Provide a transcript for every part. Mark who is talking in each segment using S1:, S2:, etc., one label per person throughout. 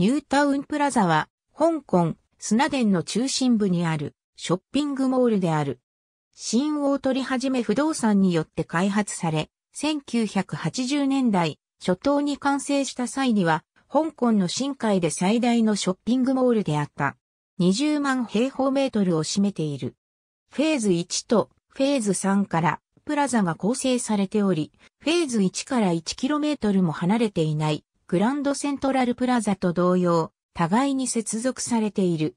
S1: ニュータウンプラザは、香港、砂田の中心部にあるショッピングモールである。新大取り始め不動産によって開発され、1980年代初頭に完成した際には、香港の深海で最大のショッピングモールであった。20万平方メートルを占めている。フェーズ1とフェーズ3からプラザが構成されており、フェーズ1から 1km も離れていないグランドセントラルプラザと同様、互いに接続されている。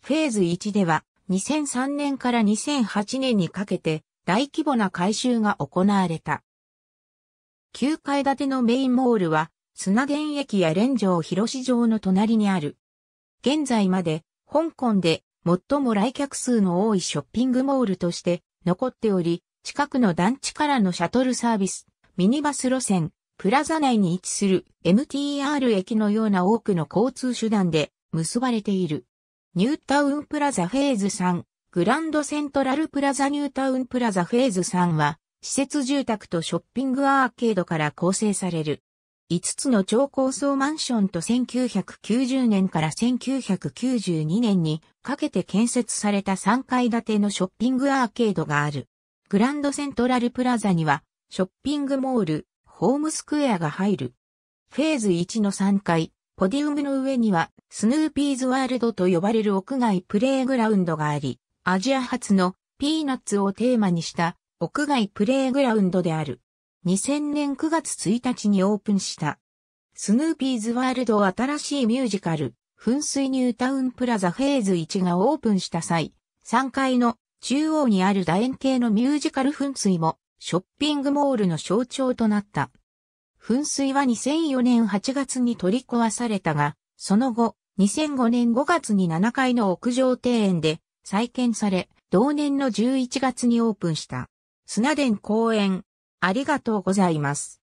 S1: フェーズ1では、2003年から2008年にかけて、大規模な改修が行われた。9階建てのメインモールは、砂原駅や連城広市場の隣にある。現在まで、香港で最も来客数の多いショッピングモールとして残っており、近くの団地からのシャトルサービス、ミニバス路線、プラザ内に位置する MTR 駅のような多くの交通手段で結ばれている。ニュータウンプラザフェーズ3、グランドセントラルプラザニュータウンプラザフェーズ3は、施設住宅とショッピングアーケードから構成される。5つの超高層マンションと1990年から1992年にかけて建設された3階建てのショッピングアーケードがある。グランドセントラルプラザには、ショッピングモール、ホームスクエアが入る。フェーズ1の3階、ポディウムの上には、スヌーピーズワールドと呼ばれる屋外プレイグラウンドがあり、アジア初のピーナッツをテーマにした屋外プレイグラウンドである。2000年9月1日にオープンした。スヌーピーズワールド新しいミュージカル、噴水ニュータウンプラザフェーズ1がオープンした際、3階の中央にある楕円形のミュージカル噴水もショッピングモールの象徴となった。噴水は2004年8月に取り壊されたが、その後、2005年5月に7階の屋上庭園で再建され、同年の11月にオープンした。砂田公園、ありがとうございます。